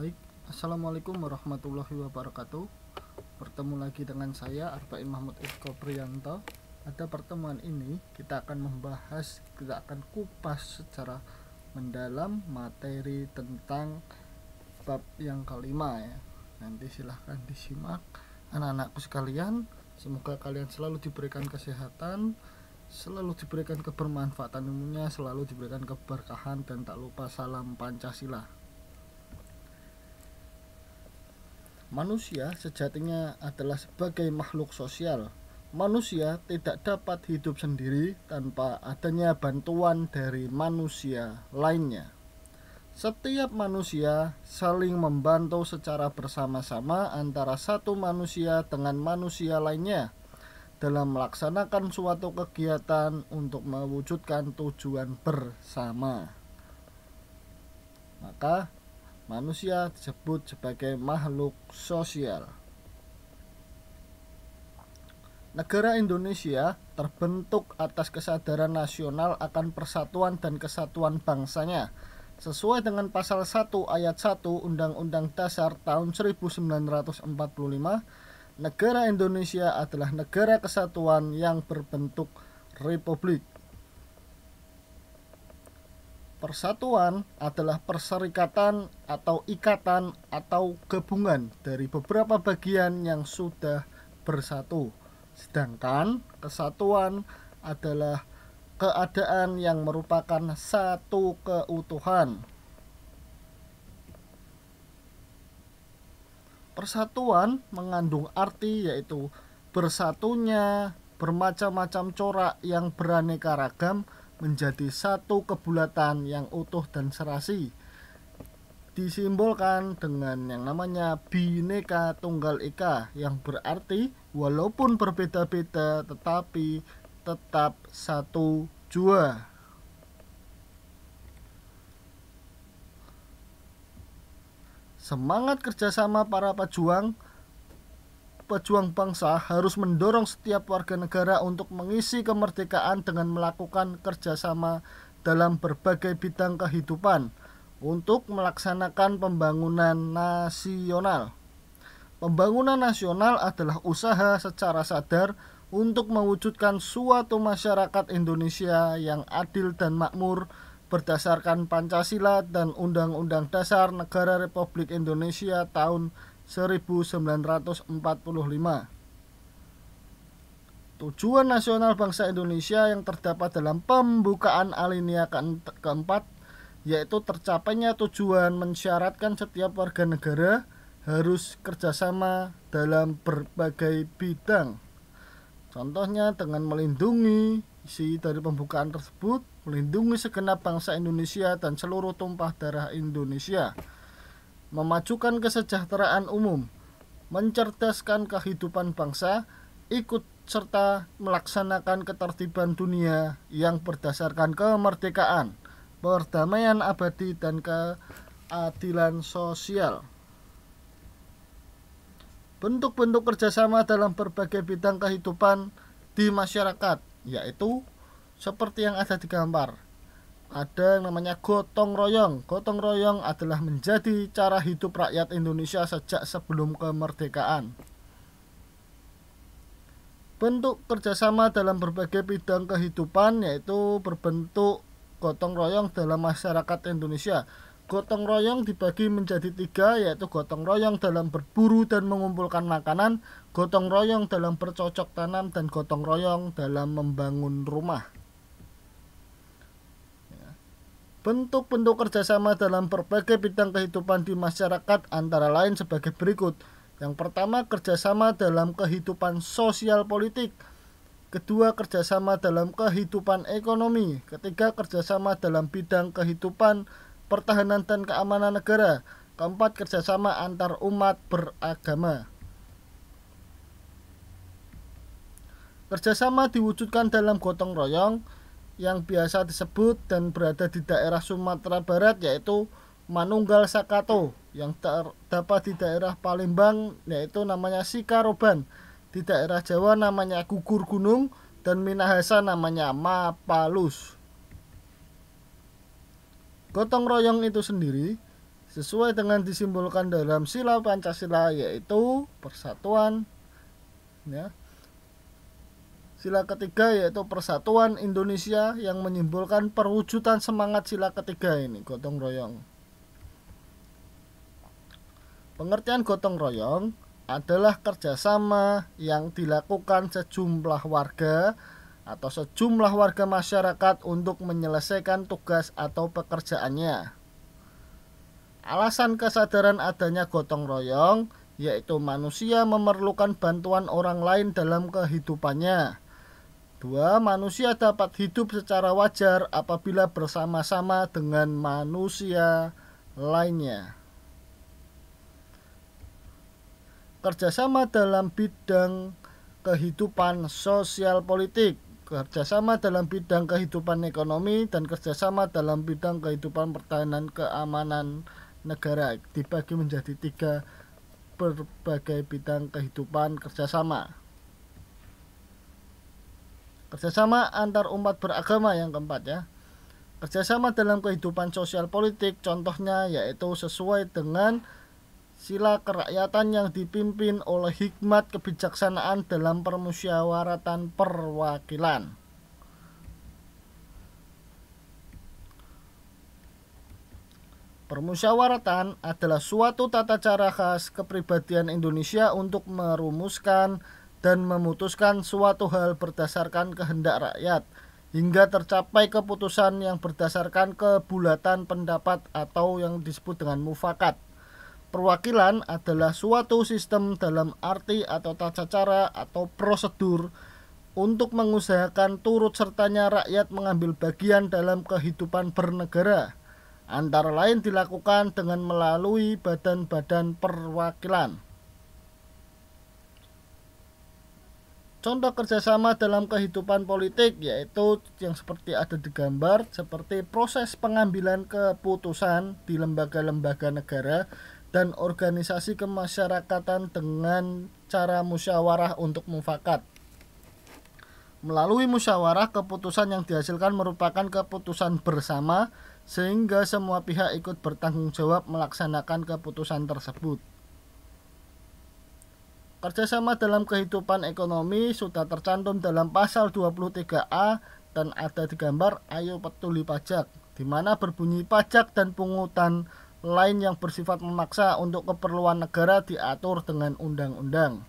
Baik, Assalamualaikum warahmatullahi wabarakatuh Bertemu lagi dengan saya Arba'in Mahmud Eko Priyanto Pada pertemuan ini kita akan membahas, kita akan kupas secara mendalam materi tentang bab yang kelima ya Nanti silahkan disimak anak-anakku sekalian Semoga kalian selalu diberikan kesehatan selalu diberikan kebermanfaatan umumnya, selalu diberikan keberkahan dan tak lupa salam Pancasila. Manusia sejatinya adalah sebagai makhluk sosial. Manusia tidak dapat hidup sendiri tanpa adanya bantuan dari manusia lainnya. Setiap manusia saling membantu secara bersama-sama antara satu manusia dengan manusia lainnya dalam melaksanakan suatu kegiatan untuk mewujudkan tujuan bersama. Maka, Manusia disebut sebagai makhluk sosial. Negara Indonesia terbentuk atas kesadaran nasional akan persatuan dan kesatuan bangsanya sesuai dengan pasal 1 ayat 1 Undang-Undang Dasar tahun 1945 negara Indonesia adalah negara kesatuan yang berbentuk republik Persatuan adalah perserikatan atau ikatan atau gabungan dari beberapa bagian yang sudah bersatu. Sedangkan kesatuan adalah keadaan yang merupakan satu keutuhan. Persatuan mengandung arti yaitu bersatunya bermacam-macam corak yang beraneka ragam menjadi satu kebulatan yang utuh dan serasi disimbolkan dengan yang namanya bineka Tunggal Ika yang berarti walaupun berbeda-beda tetapi tetap satu jua. Semangat kerjasama para pejuang pejuang bangsa harus mendorong setiap warga negara untuk mengisi kemerdekaan dengan melakukan kerjasama dalam berbagai bidang kehidupan untuk melaksanakan pembangunan nasional. Pembangunan nasional adalah usaha secara sadar untuk mewujudkan suatu masyarakat Indonesia yang adil dan makmur berdasarkan Pancasila dan Undang-Undang Dasar Negara Republik Indonesia tahun 1945. 1945. Tujuan nasional bangsa Indonesia yang terdapat dalam pembukaan alinea keempat yaitu tercapainya tujuan mensyaratkan setiap warga negara harus kerjasama dalam berbagai bidang. Contohnya dengan melindungi isi dari pembukaan tersebut, melindungi segenap bangsa Indonesia dan seluruh tumpah darah Indonesia memajukan kesejahteraan umum, mencerdaskan kehidupan bangsa, ikut serta melaksanakan ketertiban dunia yang berdasarkan kemerdekaan, perdamaian abadi dan keadilan sosial. Bentuk-bentuk kerjasama dalam berbagai bidang kehidupan di masyarakat yaitu seperti yang ada di gambar ada yang namanya gotong royong. Gotong royong adalah menjadi cara hidup rakyat Indonesia sejak sebelum kemerdekaan. Bentuk kerjasama dalam berbagai bidang kehidupan yaitu berbentuk gotong royong dalam masyarakat Indonesia. Gotong royong dibagi menjadi tiga yaitu gotong royong dalam berburu dan mengumpulkan makanan, gotong royong dalam bercocok tanam, dan gotong royong dalam membangun rumah. Bentuk-bentuk kerjasama dalam berbagai bidang kehidupan di masyarakat antara lain sebagai berikut. Yang pertama, kerjasama dalam kehidupan sosial politik. Kedua, kerjasama dalam kehidupan ekonomi. Ketiga, kerjasama dalam bidang kehidupan pertahanan dan keamanan negara. Keempat, kerjasama antar umat beragama. Kerjasama diwujudkan dalam gotong royong, yang biasa disebut dan berada di daerah Sumatera Barat yaitu Manunggal Sakato yang terdapat di daerah Palembang yaitu namanya Sikaroban di daerah Jawa namanya gugur gunung dan Minahasa namanya Mapalus gotong royong itu sendiri sesuai dengan disimbolkan dalam sila Pancasila yaitu persatuan ya Sila ketiga yaitu persatuan Indonesia yang menyimpulkan perwujudan semangat sila ketiga ini, gotong royong. Pengertian gotong royong adalah kerjasama yang dilakukan sejumlah warga atau sejumlah warga masyarakat untuk menyelesaikan tugas atau pekerjaannya. Alasan kesadaran adanya gotong royong yaitu manusia memerlukan bantuan orang lain dalam kehidupannya Dua, manusia dapat hidup secara wajar apabila bersama-sama dengan manusia lainnya. Kerjasama dalam bidang kehidupan sosial politik, kerjasama dalam bidang kehidupan ekonomi, dan kerjasama dalam bidang kehidupan pertahanan keamanan negara dibagi menjadi tiga berbagai bidang kehidupan kerjasama. Kerjasama antar umat beragama yang keempat ya. Kerjasama dalam kehidupan sosial politik contohnya yaitu sesuai dengan sila kerakyatan yang dipimpin oleh hikmat kebijaksanaan dalam permusyawaratan perwakilan. Permusyawaratan adalah suatu tata cara khas kepribadian Indonesia untuk merumuskan dan memutuskan suatu hal berdasarkan kehendak rakyat hingga tercapai keputusan yang berdasarkan kebulatan pendapat atau yang disebut dengan mufakat. Perwakilan adalah suatu sistem dalam arti atau tata cara atau prosedur untuk mengusahakan turut sertanya rakyat mengambil bagian dalam kehidupan bernegara. Antara lain dilakukan dengan melalui badan-badan perwakilan. Contoh kerjasama dalam kehidupan politik yaitu yang seperti ada di gambar, seperti proses pengambilan keputusan di lembaga-lembaga negara dan organisasi kemasyarakatan dengan cara musyawarah untuk mufakat. Melalui musyawarah, keputusan yang dihasilkan merupakan keputusan bersama sehingga semua pihak ikut bertanggung jawab melaksanakan keputusan tersebut. Kerjasama dalam kehidupan ekonomi sudah tercantum dalam pasal 23A dan ada digambar ayo petuli pajak di mana berbunyi pajak dan pungutan lain yang bersifat memaksa untuk keperluan negara diatur dengan undang-undang.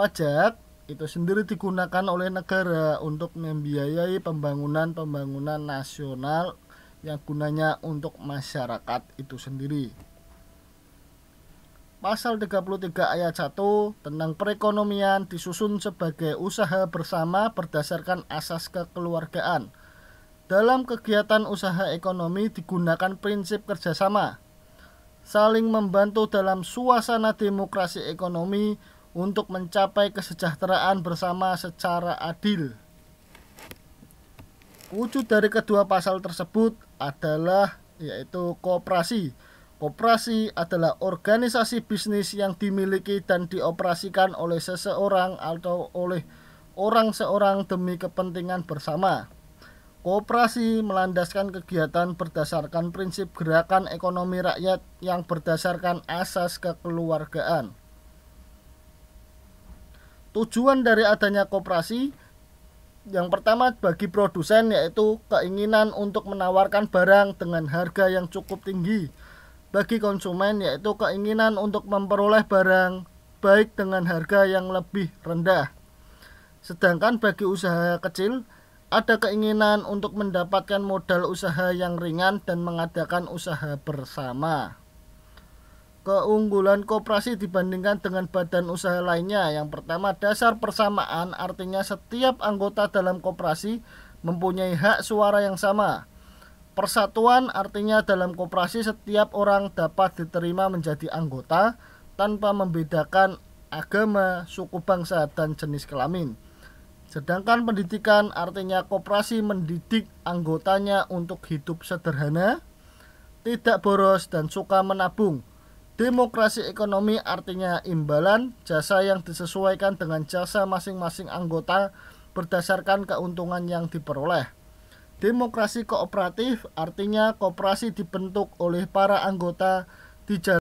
Pajak itu sendiri digunakan oleh negara untuk membiayai pembangunan-pembangunan nasional yang gunanya untuk masyarakat itu sendiri. Pasal 33 ayat 1 tentang perekonomian disusun sebagai usaha bersama berdasarkan asas kekeluargaan. Dalam kegiatan usaha ekonomi digunakan prinsip kerjasama, saling membantu dalam suasana demokrasi ekonomi untuk mencapai kesejahteraan bersama secara adil. Wujud dari kedua pasal tersebut adalah yaitu kooperasi Koperasi adalah organisasi bisnis yang dimiliki dan dioperasikan oleh seseorang atau oleh orang seorang demi kepentingan bersama. Koperasi melandaskan kegiatan berdasarkan prinsip gerakan ekonomi rakyat yang berdasarkan asas kekeluargaan. Tujuan dari adanya koperasi yang pertama bagi produsen yaitu keinginan untuk menawarkan barang dengan harga yang cukup tinggi bagi konsumen yaitu keinginan untuk memperoleh barang baik dengan harga yang lebih rendah. Sedangkan bagi usaha kecil ada keinginan untuk mendapatkan modal usaha yang ringan dan mengadakan usaha bersama. Keunggulan koperasi dibandingkan dengan badan usaha lainnya, yang pertama dasar persamaan, artinya setiap anggota dalam koperasi mempunyai hak suara yang sama Persatuan artinya dalam koperasi setiap orang dapat diterima menjadi anggota tanpa membedakan agama, suku bangsa, dan jenis kelamin. Sedangkan pendidikan artinya koperasi mendidik anggotanya untuk hidup sederhana, tidak boros, dan suka menabung. Demokrasi ekonomi artinya imbalan jasa yang disesuaikan dengan jasa masing-masing anggota berdasarkan keuntungan yang diperoleh. Demokrasi kooperatif artinya kooperasi dibentuk oleh para anggota di